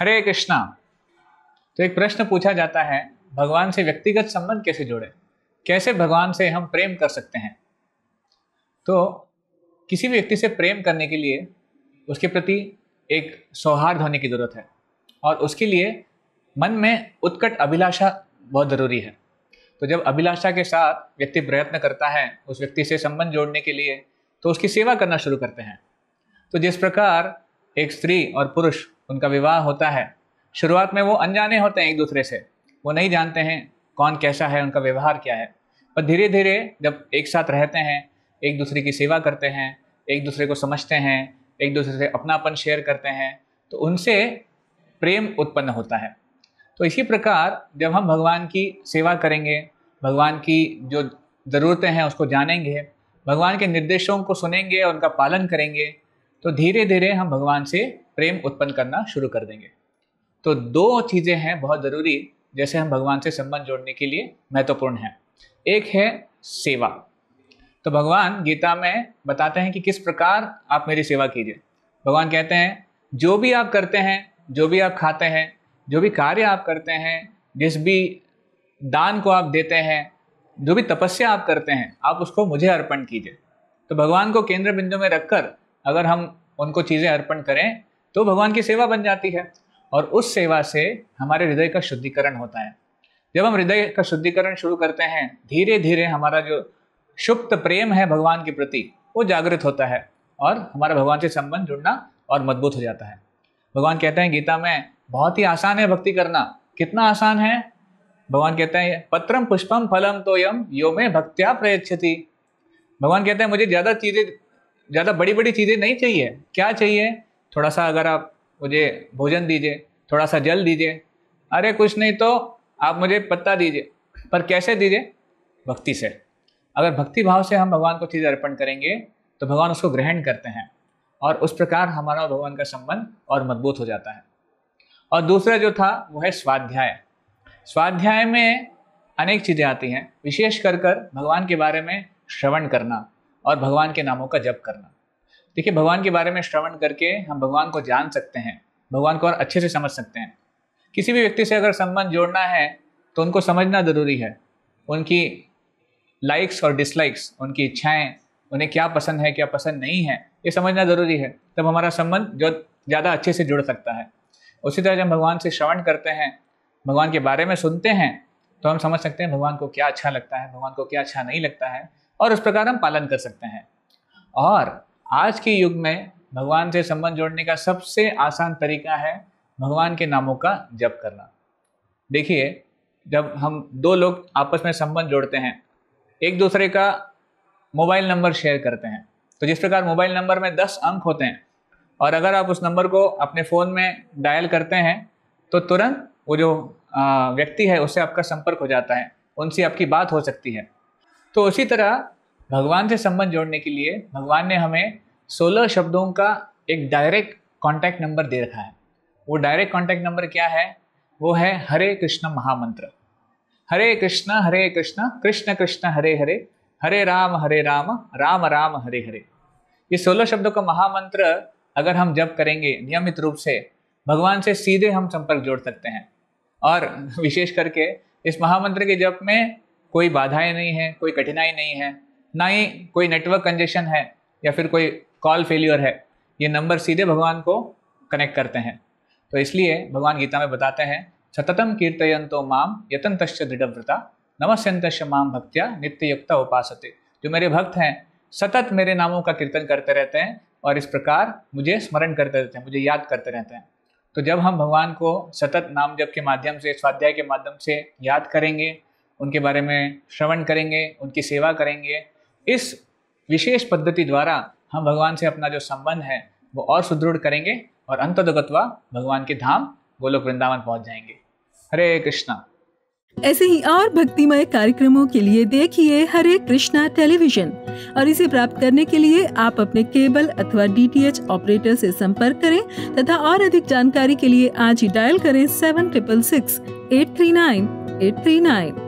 हरे कृष्णा तो एक प्रश्न पूछा जाता है भगवान से व्यक्तिगत संबंध कैसे जोड़े कैसे भगवान से हम प्रेम कर सकते हैं तो किसी भी व्यक्ति से प्रेम करने के लिए उसके प्रति एक सौहार्द होने की ज़रूरत है और उसके लिए मन में उत्कट अभिलाषा बहुत ज़रूरी है तो जब अभिलाषा के साथ व्यक्ति प्रयत्न करता है उस व्यक्ति से संबंध जोड़ने के लिए तो उसकी सेवा करना शुरू करते हैं तो जिस प्रकार एक स्त्री और पुरुष उनका विवाह होता है शुरुआत में वो अनजाने होते हैं एक दूसरे से वो नहीं जानते हैं कौन कैसा है उनका व्यवहार क्या है पर धीरे धीरे जब एक साथ रहते हैं एक दूसरे की सेवा करते हैं एक दूसरे को समझते हैं एक दूसरे से अपनापन शेयर करते हैं तो उनसे प्रेम उत्पन्न होता है तो इसी प्रकार जब हम भगवान की सेवा करेंगे भगवान की जो ज़रूरतें हैं उसको जानेंगे भगवान के निर्देशों को सुनेंगे उनका पालन करेंगे तो धीरे धीरे हम भगवान से प्रेम उत्पन्न करना शुरू कर देंगे तो दो चीज़ें हैं बहुत ज़रूरी जैसे हम भगवान से संबंध जोड़ने के लिए महत्वपूर्ण हैं एक है सेवा तो भगवान गीता में बताते हैं कि किस प्रकार आप मेरी सेवा कीजिए भगवान कहते हैं जो भी आप करते हैं जो भी आप खाते हैं जो भी कार्य आप करते हैं जिस भी दान को आप देते हैं जो भी तपस्या आप करते हैं आप उसको मुझे अर्पण कीजिए तो भगवान को केंद्र बिंदु में रखकर अगर हम उनको चीज़ें अर्पण करें तो भगवान की सेवा बन जाती है और उस सेवा से हमारे हृदय का शुद्धिकरण होता है जब हम हृदय का शुद्धिकरण शुरू करते हैं धीरे धीरे हमारा जो सुप्त प्रेम है भगवान के प्रति वो जागृत होता है और हमारा भगवान से संबंध जुड़ना और मजबूत हो जाता है भगवान कहते हैं गीता में बहुत ही आसान है भक्ति करना कितना आसान है भगवान कहते हैं पत्रम पुष्पम फलम तो यम यो में भक्त्या प्रयच्छति भगवान कहते हैं मुझे ज़्यादा चीज़ें ज़्यादा बड़ी बड़ी चीज़ें नहीं चाहिए क्या चाहिए थोड़ा सा अगर आप मुझे भोजन दीजिए थोड़ा सा जल दीजिए अरे कुछ नहीं तो आप मुझे पत्ता दीजिए पर कैसे दीजिए भक्ति से अगर भक्ति भाव से हम भगवान को चीज़ अर्पण करेंगे तो भगवान उसको ग्रहण करते हैं और उस प्रकार हमारा भगवान का संबंध और मजबूत हो जाता है और दूसरा जो था वो है स्वाध्याय स्वाध्याय में अनेक चीज़ें आती हैं विशेष कर कर भगवान के बारे में श्रवण करना और भगवान के नामों का जप करना देखिए भगवान के बारे में श्रवण करके हम भगवान को जान सकते हैं भगवान को और अच्छे से समझ सकते हैं किसी भी व्यक्ति से अगर संबंध जोड़ना है तो उनको समझना ज़रूरी है उनकी लाइक्स और डिसलाइक्स उनकी इच्छाएं उन्हें क्या पसंद है क्या पसंद नहीं है ये समझना ज़रूरी है तब हमारा संबंध जो ज़्यादा अच्छे से जुड़ सकता है उसी तरह जब भगवान से श्रवण करते हैं भगवान के बारे में सुनते हैं तो हम समझ सकते हैं भगवान को क्या अच्छा लगता है भगवान को क्या अच्छा नहीं लगता है और उस प्रकार हम पालन कर सकते हैं और आज के युग में भगवान से संबंध जोड़ने का सबसे आसान तरीका है भगवान के नामों का जप करना देखिए जब हम दो लोग आपस में संबंध जोड़ते हैं एक दूसरे का मोबाइल नंबर शेयर करते हैं तो जिस प्रकार मोबाइल नंबर में दस अंक होते हैं और अगर आप उस नंबर को अपने फ़ोन में डायल करते हैं तो तुरंत वो जो व्यक्ति है उससे आपका संपर्क हो जाता है उनसे आपकी बात हो सकती है तो उसी तरह भगवान से संबंध जोड़ने के लिए भगवान ने हमें सोलह शब्दों का एक डायरेक्ट कॉन्टैक्ट नंबर दे रखा है वो डायरेक्ट कॉन्टैक्ट नंबर क्या है वो है हरे कृष्ण महामंत्र हरे कृष्ण हरे कृष्ण कृष्ण कृष्ण हरे हरे हरे राम हरे राम राम राम हरे हरे ये सोलह शब्दों का महामंत्र अगर हम जप करेंगे नियमित रूप से भगवान से सीधे हम संपर्क जोड़ सकते हैं और विशेष करके इस महामंत्र के जप में कोई बाधाएं नहीं है कोई कठिनाई नहीं है ना ही कोई नेटवर्क कंजेशन है या फिर कोई कॉल फेल्यूर है ये नंबर सीधे भगवान को कनेक्ट करते हैं तो इसलिए भगवान गीता में बताते हैं सततम कीर्तयंतो माम यतन तश्च दृढ़व्रता नमस्यंत माम भक्त्या युक्त उपासते जो मेरे भक्त हैं सतत मेरे नामों का कीर्तन करते रहते हैं और इस प्रकार मुझे स्मरण करते रहते हैं मुझे याद करते रहते हैं तो जब हम भगवान को सतत नाम जप के माध्यम से स्वाध्याय के माध्यम से याद करेंगे उनके बारे में श्रवण करेंगे उनकी सेवा करेंगे इस विशेष पद्धति द्वारा हम भगवान से अपना जो संबंध है वो और सुदृढ़ करेंगे और अंततगतवा भगवान के धाम गोलोक वृंदावन पहुंच जाएंगे हरे कृष्णा ऐसे ही और भक्तिमय कार्यक्रमों के लिए देखिए हरे कृष्णा टेलीविजन और इसे प्राप्त करने के लिए आप अपने केबल अथवा डीटीएच ऑपरेटर से संपर्क करें तथा और अधिक जानकारी के लिए आज ही डायल करें seven triple six eight three nine eight three nine